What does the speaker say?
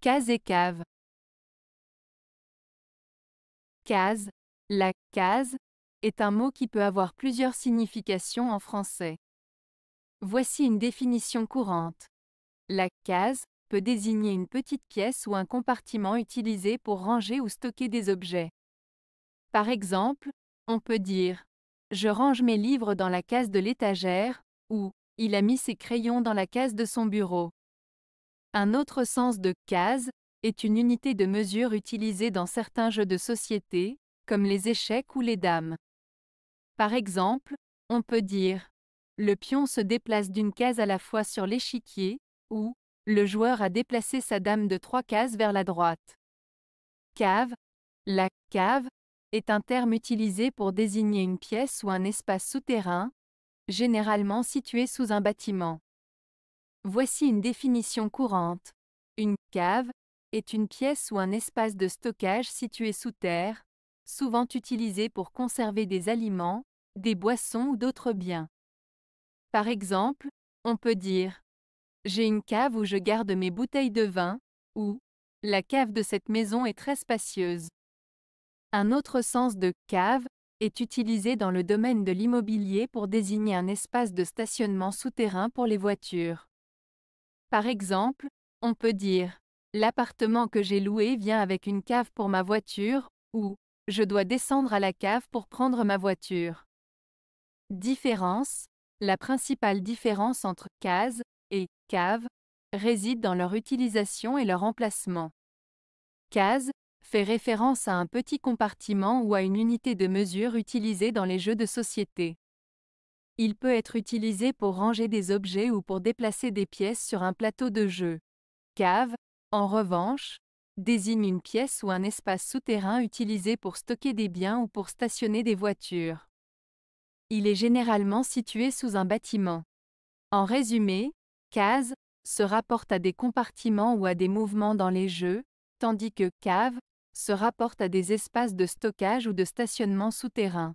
Case et cave. Case, la case, est un mot qui peut avoir plusieurs significations en français. Voici une définition courante. La case peut désigner une petite pièce ou un compartiment utilisé pour ranger ou stocker des objets. Par exemple, on peut dire ⁇ Je range mes livres dans la case de l'étagère ⁇ ou ⁇ Il a mis ses crayons dans la case de son bureau ⁇ un autre sens de case est une unité de mesure utilisée dans certains jeux de société, comme les échecs ou les dames. Par exemple, on peut dire le pion se déplace d'une case à la fois sur l'échiquier, ou le joueur a déplacé sa dame de trois cases vers la droite. Cave, la cave, est un terme utilisé pour désigner une pièce ou un espace souterrain, généralement situé sous un bâtiment. Voici une définition courante. Une cave est une pièce ou un espace de stockage situé sous terre, souvent utilisé pour conserver des aliments, des boissons ou d'autres biens. Par exemple, on peut dire J'ai une cave où je garde mes bouteilles de vin, ou La cave de cette maison est très spacieuse. Un autre sens de cave est utilisé dans le domaine de l'immobilier pour désigner un espace de stationnement souterrain pour les voitures. Par exemple, on peut dire ⁇ L'appartement que j'ai loué vient avec une cave pour ma voiture ⁇ ou ⁇ Je dois descendre à la cave pour prendre ma voiture ⁇ Différence La principale différence entre case et cave réside dans leur utilisation et leur emplacement. Case fait référence à un petit compartiment ou à une unité de mesure utilisée dans les jeux de société. Il peut être utilisé pour ranger des objets ou pour déplacer des pièces sur un plateau de jeu. Cave, en revanche, désigne une pièce ou un espace souterrain utilisé pour stocker des biens ou pour stationner des voitures. Il est généralement situé sous un bâtiment. En résumé, case se rapporte à des compartiments ou à des mouvements dans les jeux, tandis que cave se rapporte à des espaces de stockage ou de stationnement souterrain.